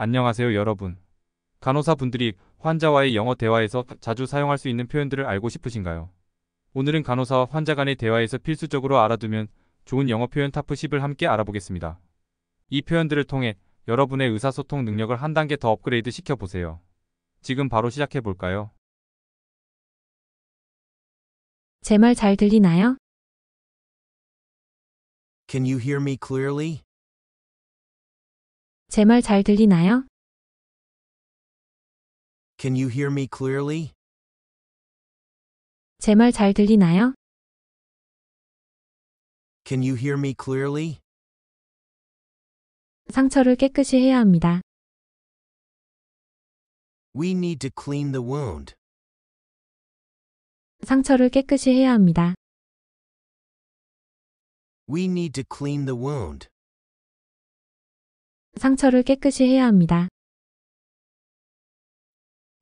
안녕하세요 여러분. 간호사분들이 환자와의 영어 대화에서 자주 사용할 수 있는 표현들을 알고 싶으신가요? 오늘은 간호사와 환자 간의 대화에서 필수적으로 알아두면 좋은 영어 표현 타프 10을 함께 알아보겠습니다. 이 표현들을 통해 여러분의 의사소통 능력을 한 단계 더 업그레이드 시켜보세요. 지금 바로 시작해볼까요? 제 말 잘 들리나요? Can you hear me clearly? 제말잘 들리나요? Can you hear me clearly? 제말 잘 들리나요? Can you hear me clearly? 상처를 깨끗이 해야 합니다. We need to clean the wound. 상처를 깨끗이 해야 합니다. We need to clean the wound. 상처를 깨끗이 해야 합니다.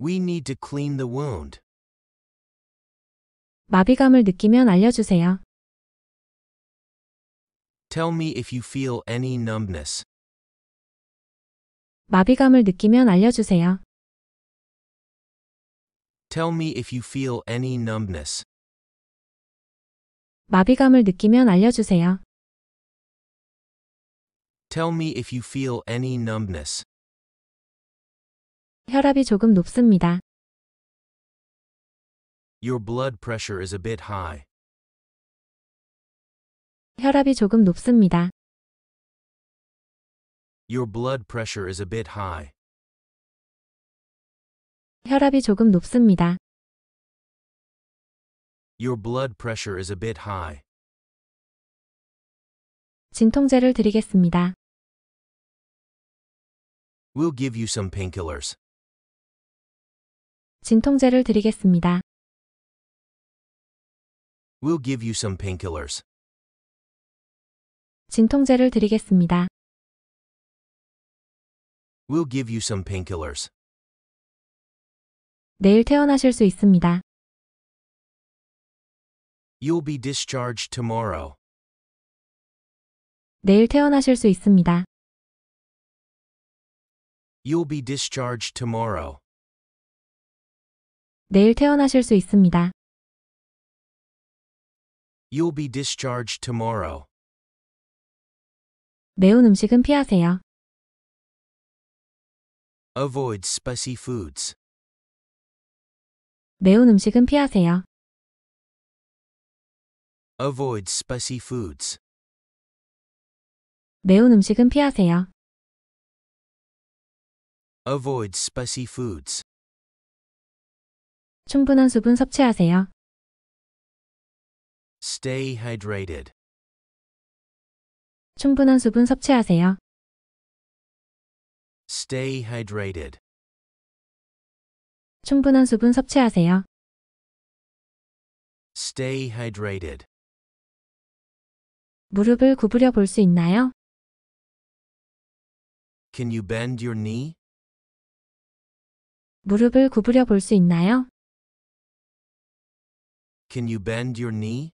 We need to clean the wound. 마비감을 느끼면 알려주세요. Tell me if you feel any numbness. 마비감을 느끼면 알려주세요. Tell me if you feel any numbness. 마비감을 느끼면 알려주세요. Tell me if you feel any numbness. 혈압이 조금 높습니다. Your blood pressure is a bit high. 혈압이 조금 높습니다. Your blood pressure is a bit high. 혈압이 조금 높습니다. Your blood pressure is a bit high. 진통제를 드리겠습니다. We'll give you some painkillers. 진통제를 드리겠습니다. We'll give you some painkillers. 진통제를 드리겠습니다. We'll give you some painkillers. 내일 퇴원하실 수 있습니다. You'll be discharged tomorrow. 내일 퇴원하실 수 있습니다. You'll be discharged tomorrow. 내일 퇴원하실 수 있습니다. You'll be discharged tomorrow. 매운 음식은 피하세요. Avoid spicy foods. 매운 음식은 피하세요. Avoid spicy foods. 매운 음식은 피하세요. Avoid spicy foods. 충분한 수분 섭취하세요. Stay hydrated. 충분한 수분 섭취하세요. Stay hydrated. 충분한 수분 섭취하세요. Stay hydrated. 무릎을 구부려 볼 수 있나요? Can you bend your knee? 무릎을 구부려 볼 수 있나요? Can you bend your knee?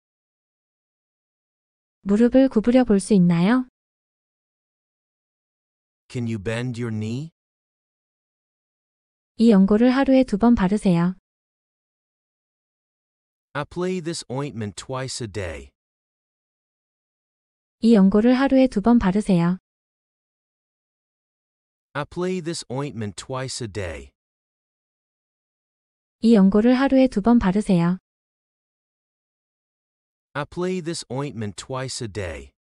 무릎을 구부려 볼 수 있나요? Can you bend your knee? 이 연고를 하루에 두 번 바르세요. Apply this ointment twice a day. 이 연고를 하루에 두 번 바르세요. Apply this ointment twice a day. 이 연고를 하루에 두 번 바르세요. Apply this ointment twice a day.